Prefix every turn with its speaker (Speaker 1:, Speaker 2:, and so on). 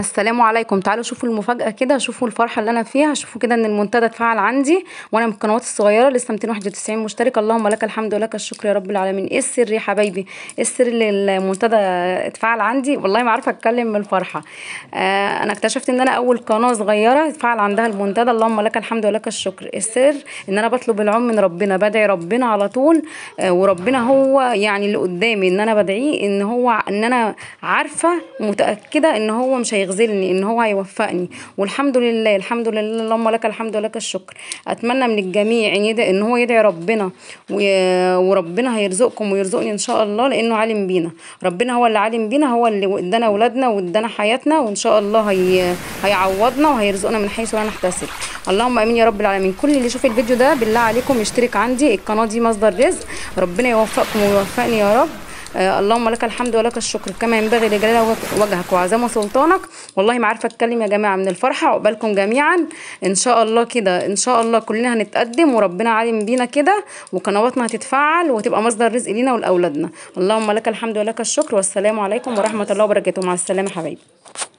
Speaker 1: السلام عليكم تعالوا شوفوا المفاجأة كده شوفوا الفرحة اللي أنا فيها شوفوا كده إن المنتدى اتفعل عندي وأنا من القنوات الصغيرة لسه 291 مشترك اللهم لك الحمد ولك الشكر يا رب العالمين إيه السر يا حبايبي إيه السر اللي المنتدى اتفعل عندي والله ما عارفة أتكلم من الفرحة آه أنا اكتشفت إن أنا أول قناة صغيرة اتفعل عندها المنتدى اللهم لك الحمد ولك الشكر إيه السر إن أنا بطلب العون من ربنا بدعي ربنا على طول آه وربنا هو يعني اللي قدامي إن أنا بدعيه إن هو إن أنا عارفة متأكدة إن هو مش هيغ يغزلني ان هو هيوفقني والحمد لله الحمد لله اللهم لك الحمد لك الشكر اتمنى من الجميع ان, يدعي إن هو يدعي ربنا وربنا هيرزقكم ويرزقني ان شاء الله لانه عالم بينا ربنا هو اللي عالم بينا هو اللي ادانا اولادنا وادانا حياتنا وان شاء الله هي هيعوضنا وهيرزقنا من حيث لا نحتسب اللهم امين يا رب العالمين كل اللي يشوف الفيديو ده بالله عليكم يشترك عندي القناه دي مصدر رزق ربنا يوفقكم ويوفقني يا رب آه، اللهم لك الحمد ولك الشكر كما ينبغي لجلال وجهك وعظمه سلطانك والله ما عارفه اتكلم يا جماعه من الفرحه عقبالكم جميعا ان شاء الله كده ان شاء الله كلنا هنتقدم وربنا عالم بينا كده وقنواتنا هتتفعل وتبقى مصدر رزق لينا ولاولادنا اللهم لك الحمد ولك الشكر والسلام عليكم ورحمه الله وبركاته مع السلامه حبايبي